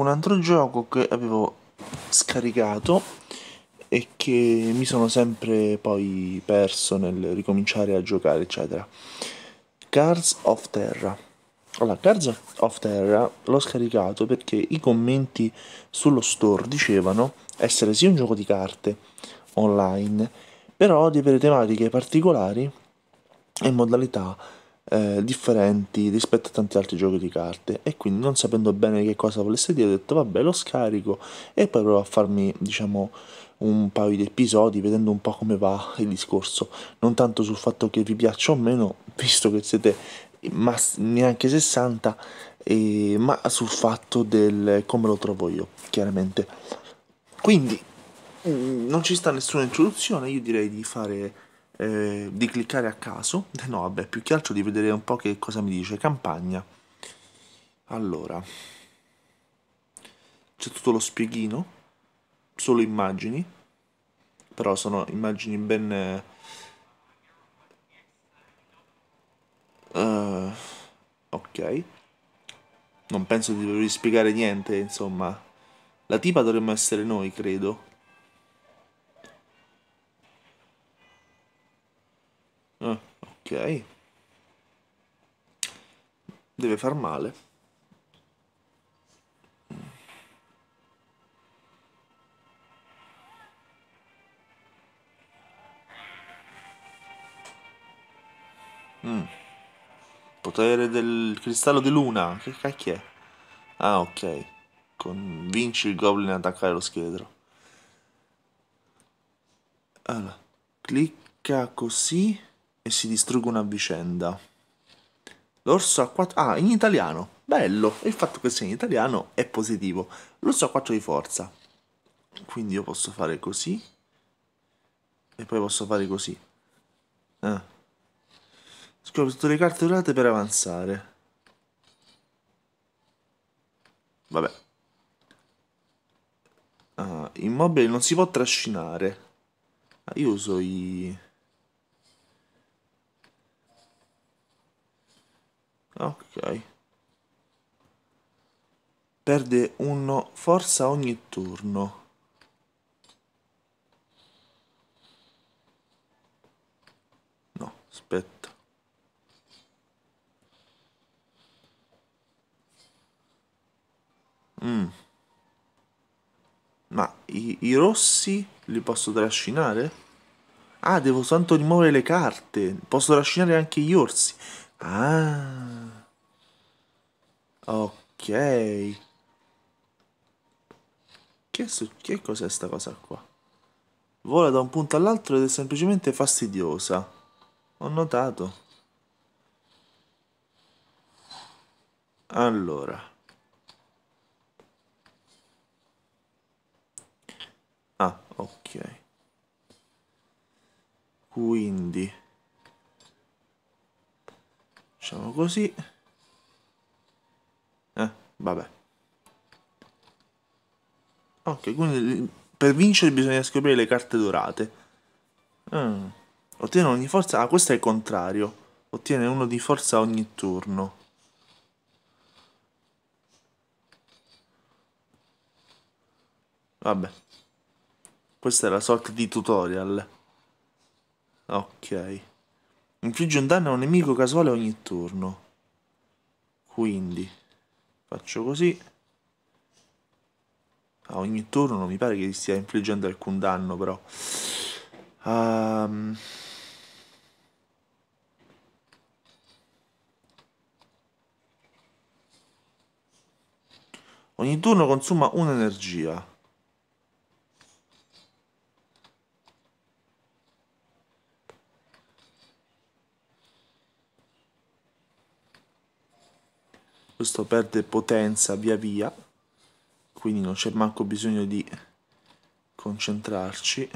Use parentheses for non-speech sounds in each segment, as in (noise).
un altro gioco che avevo scaricato e che mi sono sempre poi perso nel ricominciare a giocare, eccetera. Cards of Terra. Allora, Cards of Terra l'ho scaricato perché i commenti sullo store dicevano essere sì un gioco di carte online, però di avere tematiche particolari e modalità eh, differenti rispetto a tanti altri giochi di carte e quindi non sapendo bene che cosa volesse dire ho detto vabbè lo scarico e poi provo a farmi diciamo un paio di episodi vedendo un po' come va il discorso non tanto sul fatto che vi piaccia o meno visto che siete mass- neanche 60 eh, ma sul fatto del come lo trovo io chiaramente quindi mm, non ci sta nessuna introduzione io direi di fare eh, di cliccare a caso, (laughs) no vabbè, più che altro di vedere un po' che cosa mi dice, campagna. Allora, c'è tutto lo spieghino, solo immagini, però sono immagini ben... Uh, ok, non penso di dover spiegare niente, insomma. La tipa dovremmo essere noi, credo. deve far male mm. potere del cristallo di luna che cacchio è ah ok convinci il goblin ad attaccare lo scheletro allora clicca così e si distruggono a vicenda. L'orso a quattro... Ah, in italiano. Bello. Il fatto che sia in italiano è positivo. L'orso a quattro di forza. Quindi io posso fare così. E poi posso fare così. Ah. Eh. Scopri tutte le carte dorate per avanzare. Vabbè. Ah, immobile non si può trascinare. Ah, io uso i... Ok. Perde uno forza ogni turno. No, aspetta. Mm. Ma i, i rossi li posso trascinare? Ah, devo tanto rimuovere le carte. Posso trascinare anche gli orsi. Ah. Ok. Che, che cos'è sta cosa qua? Vola da un punto all'altro ed è semplicemente fastidiosa. Ho notato. Allora. Ah, ok. Quindi... Facciamo così. Eh, vabbè. Ok, quindi per vincere bisogna scoprire le carte dorate. Mm. Ottiene ogni forza... Ah, questo è il contrario. Ottiene uno di forza ogni turno. Vabbè. Questa è la sorta di tutorial. Ok. Infligge un danno a un nemico casuale ogni turno. Quindi faccio così. A ah, ogni turno non mi pare che gli stia infliggendo alcun danno però. Um... Ogni turno consuma un'energia. questo perde potenza via via quindi non c'è manco bisogno di concentrarci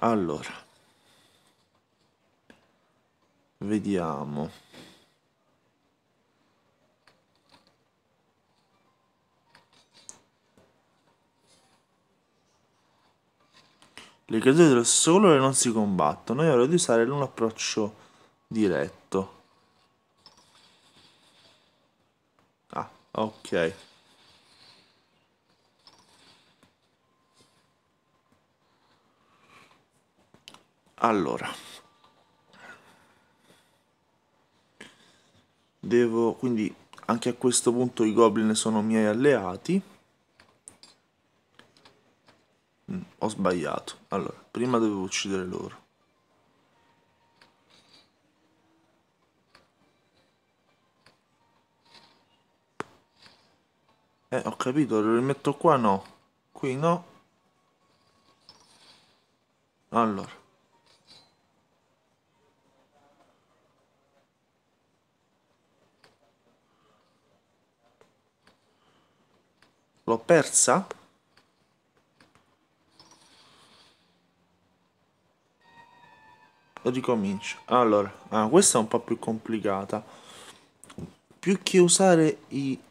allora vediamo le creature del sole non si combattono è ora di usare un approccio diretto Ok. Allora. Devo quindi anche a questo punto i goblin sono miei alleati. Mm, ho sbagliato. Allora, prima devo uccidere loro. Eh, ho capito, lo rimetto qua no. Qui no. Allora. L'ho persa? Ricomincio. Allora, ah, questa è un po' più complicata. Più che usare i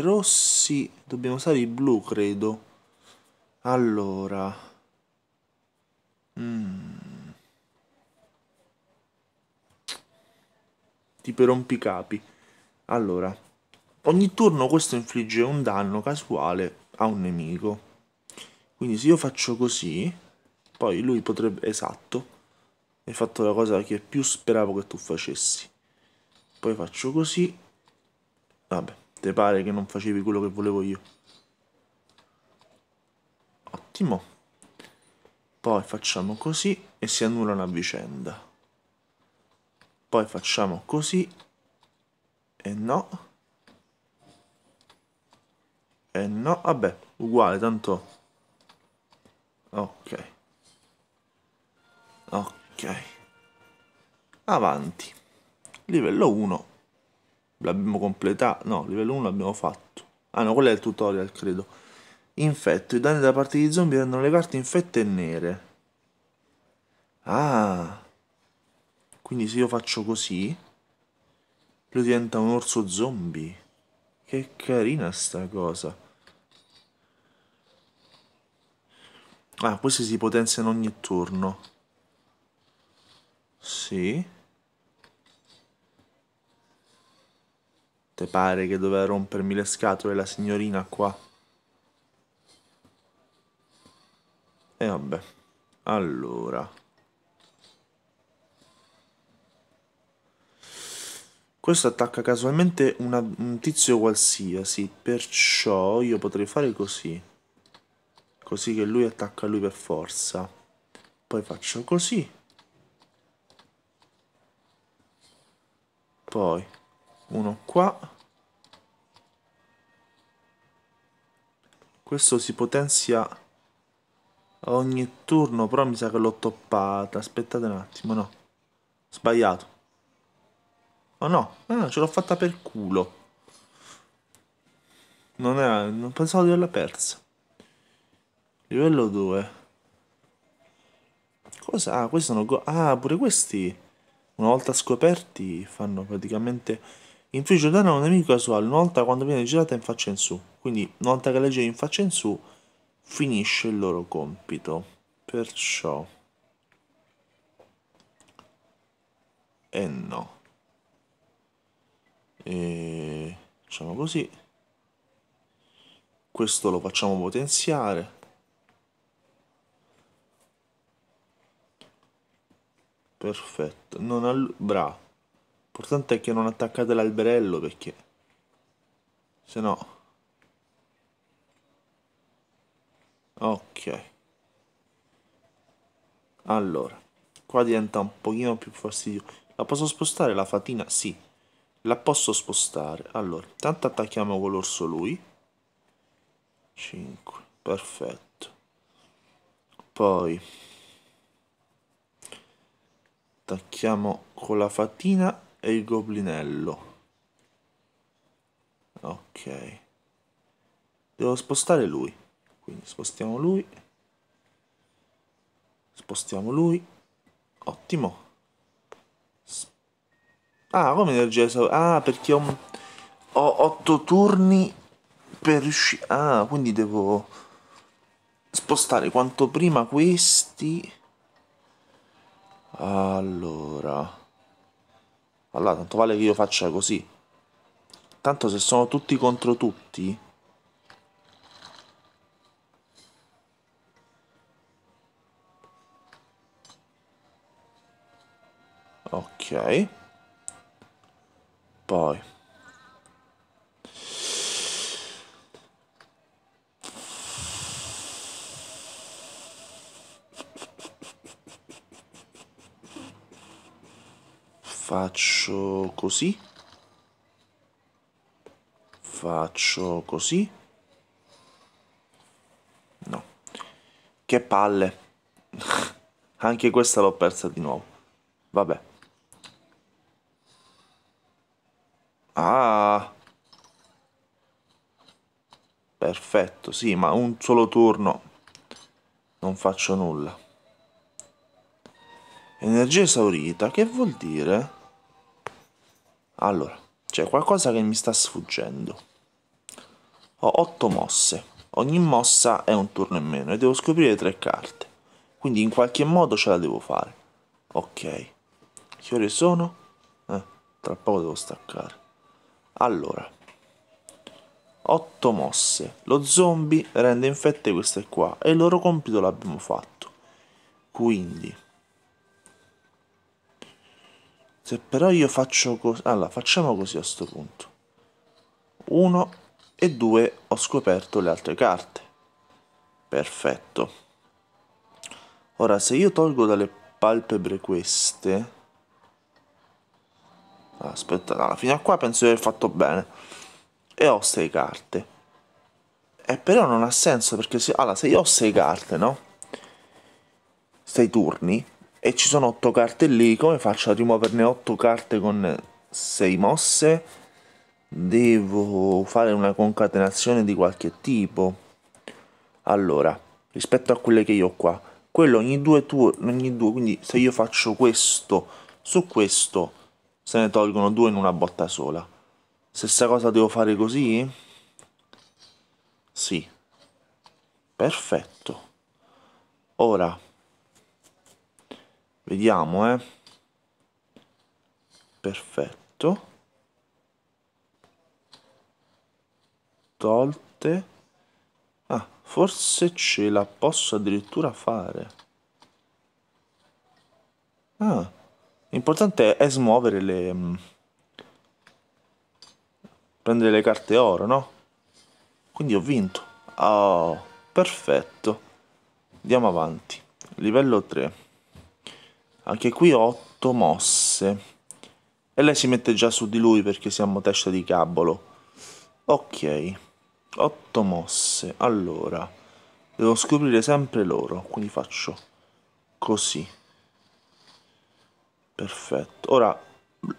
rossi dobbiamo usare i blu credo allora mm. tipo rompicapi allora ogni turno questo infligge un danno casuale a un nemico quindi se io faccio così poi lui potrebbe esatto hai fatto la cosa che più speravo che tu facessi poi faccio così vabbè te pare che non facevi quello che volevo io. Ottimo. Poi facciamo così e si annulla una vicenda. Poi facciamo così e no. E no, vabbè, uguale, tanto... Ok. Ok. Avanti. Livello 1 l'abbiamo completato, no, livello 1 l'abbiamo fatto. Ah no, quello è il tutorial, credo. Infetto, i danni da parte di zombie rendono le carte infette e nere. Ah, quindi se io faccio così, lui diventa un orso zombie. Che carina sta cosa. Ah, questi si potenziano ogni turno. Sì. Te pare che doveva rompermi le scatole la signorina qua? E vabbè, allora. Questo attacca casualmente una, un tizio qualsiasi, perciò io potrei fare così. Così che lui attacca lui per forza. Poi faccio così. Poi uno qua questo si potenzia ogni turno però mi sa che l'ho toppata aspettate un attimo no sbagliato oh no ah, ce l'ho fatta per culo non è non pensavo di averla persa livello 2 cosa ah questi sono ah pure questi una volta scoperti fanno praticamente Infligge danno a un nemico casuale una volta quando viene girata in faccia in su. Quindi una volta che legge in faccia in su finisce il loro compito. Perciò... eh no. E... Facciamo così. Questo lo facciamo potenziare. Perfetto. Non al... Bravo L'importante è che non attaccate l'alberello perché se no ok allora qua diventa un pochino più fastidioso la posso spostare la fatina? sì la posso spostare allora intanto attacchiamo con l'orso lui 5 perfetto poi attacchiamo con la fatina e il goblinello. Ok. Devo spostare lui. Quindi spostiamo lui. Spostiamo lui. Ottimo. Ah, come energia Ah, perché ho, ho 8 turni per riuscire... Ah, quindi devo spostare quanto prima questi. Allora... Allora, tanto vale che io faccia così. Tanto se sono tutti contro tutti... Ok. Poi... faccio così, faccio così, no, che palle, (laughs) anche questa l'ho persa di nuovo, vabbè. Ah, perfetto, sì, ma un solo turno non faccio nulla. Energia esaurita, che vuol dire? Allora, c'è qualcosa che mi sta sfuggendo. Ho otto mosse. Ogni mossa è un turno in meno e devo scoprire tre carte. Quindi in qualche modo ce la devo fare. Ok. Che ore sono? Eh, tra poco devo staccare. Allora. Otto mosse. Lo zombie rende infette queste qua e il loro compito l'abbiamo fatto. Quindi se però io faccio così... Allora, facciamo così a questo punto. 1 e 2 ho scoperto le altre carte. Perfetto. Ora, se io tolgo dalle palpebre queste... Aspetta, no, fino a qua penso di aver fatto bene. E ho 6 carte. E eh, però non ha senso perché se, allora, se io ho 6 carte, no? 6 turni, e ci sono 8 carte lì, come faccio a rimuoverne 8 carte con 6 mosse? Devo fare una concatenazione di qualche tipo. Allora, rispetto a quelle che io ho qua, quello ogni due turni, ogni due, quindi se io faccio questo su questo, se ne tolgono due in una botta sola. Stessa cosa devo fare così? Sì. Perfetto. Ora, Vediamo, eh. Perfetto. Tolte. Ah, forse ce la posso addirittura fare. Ah, l'importante è smuovere le... Mm, prendere le carte oro, no? Quindi ho vinto. Oh, perfetto. Andiamo avanti. Livello 3 anche qui 8 mosse e lei si mette già su di lui perché siamo testa di cabolo ok 8 mosse allora devo scoprire sempre loro quindi faccio così perfetto ora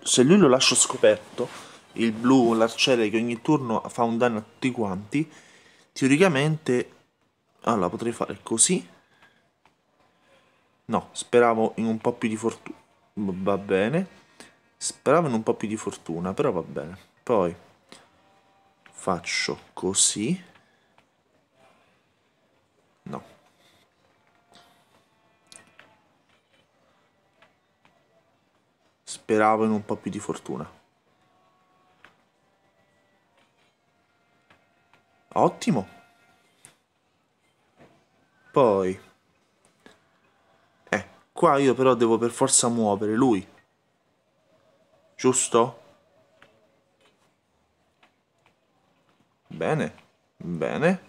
se lui lo lascio scoperto il blu l'arciere che ogni turno fa un danno a tutti quanti teoricamente allora potrei fare così No, speravo in un po' più di fortuna. Va bene. Speravo in un po' più di fortuna, però va bene. Poi faccio così. No. Speravo in un po' più di fortuna. Ottimo. Poi Qua io però devo per forza muovere lui. Giusto? Bene, bene.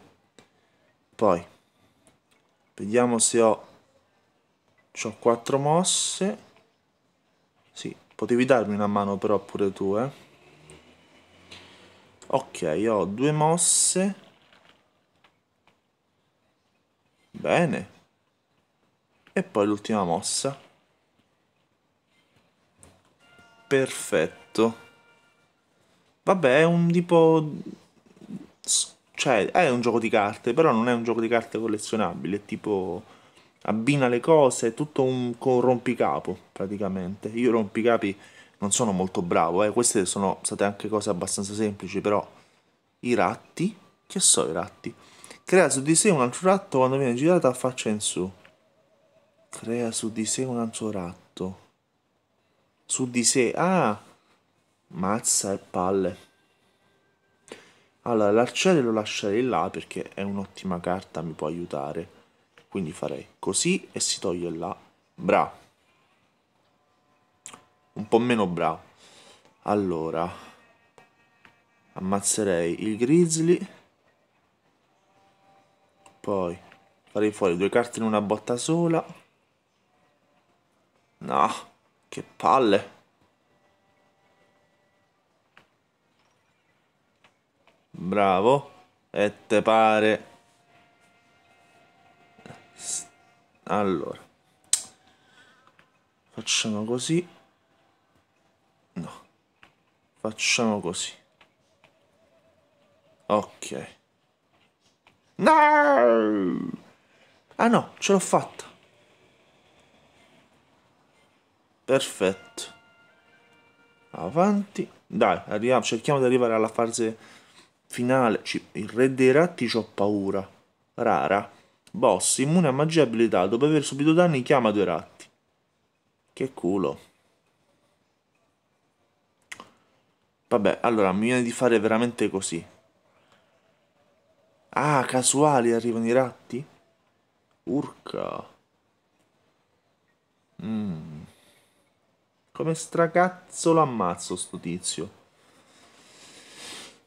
Poi, vediamo se ho... C'ho quattro mosse. Sì, potevi darmi una mano però pure tu, eh. Ok, ho due mosse. Bene e poi l'ultima mossa perfetto vabbè è un tipo cioè è un gioco di carte però non è un gioco di carte collezionabile è tipo abbina le cose è tutto un, con rompicapo praticamente io rompicapi non sono molto bravo eh. queste sono state anche cose abbastanza semplici però i ratti che so i ratti crea su di sé un altro ratto quando viene girata a faccia in su Crea su di sé un altro ratto. Su di sé, ah! Mazza e palle. Allora, l'arciere lo lascerei là perché è un'ottima carta, mi può aiutare. Quindi farei così e si toglie là. Bra. Un po' meno bra. Allora, ammazzerei il grizzly. Poi farei fuori due carte in una botta sola. No, che palle. Bravo. E te pare. Allora. Facciamo così. No. Facciamo così. Ok. No! Ah no, ce l'ho fatta. perfetto avanti dai arriviamo cerchiamo di arrivare alla fase finale il re dei ratti ho paura rara boss immune a magia abilità dopo aver subito danni chiama due ratti che culo vabbè allora mi viene di fare veramente così ah casuali arrivano i ratti urca mmm come stracazzo lo ammazzo sto tizio.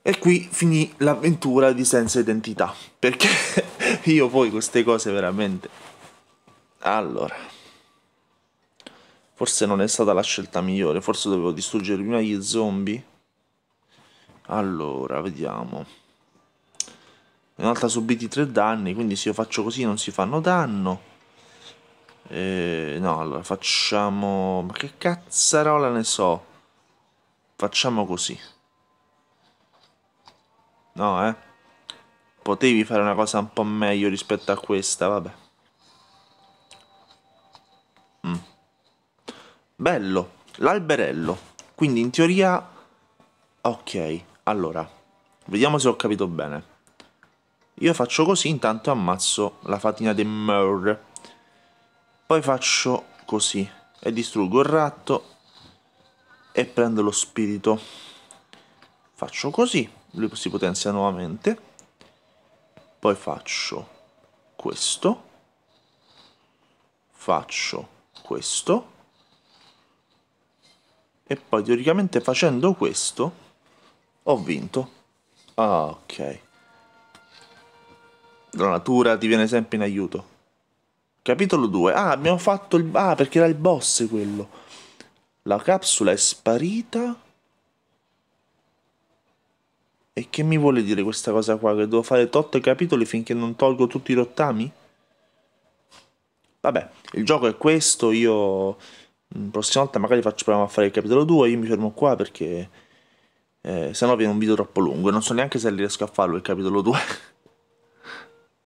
E qui finì l'avventura di senza identità. Perché (laughs) io poi queste cose veramente... Allora... Forse non è stata la scelta migliore. Forse dovevo distruggere prima gli zombie. Allora, vediamo. Un'altra subiti tre danni. Quindi se io faccio così non si fanno danno eh, no, allora facciamo... Ma che cazzarola ne so? Facciamo così. No, eh? Potevi fare una cosa un po' meglio rispetto a questa, vabbè. Mm. Bello, l'alberello. Quindi in teoria... Ok, allora, vediamo se ho capito bene. Io faccio così, intanto ammazzo la fatina di Murr poi faccio così e distruggo il ratto e prendo lo spirito faccio così lui si potenzia nuovamente poi faccio questo faccio questo e poi teoricamente facendo questo ho vinto ah ok la natura ti viene sempre in aiuto Capitolo 2. Ah, abbiamo fatto il... Ah, perché era il boss quello. La capsula è sparita. E che mi vuole dire questa cosa qua? Che devo fare tot capitoli finché non tolgo tutti i rottami? Vabbè, il gioco è questo, io... La mm, prossima volta magari faccio proviamo a fare il capitolo 2, io mi fermo qua perché... Eh, se no viene un video troppo lungo, non so neanche se riesco a farlo il capitolo 2. (laughs)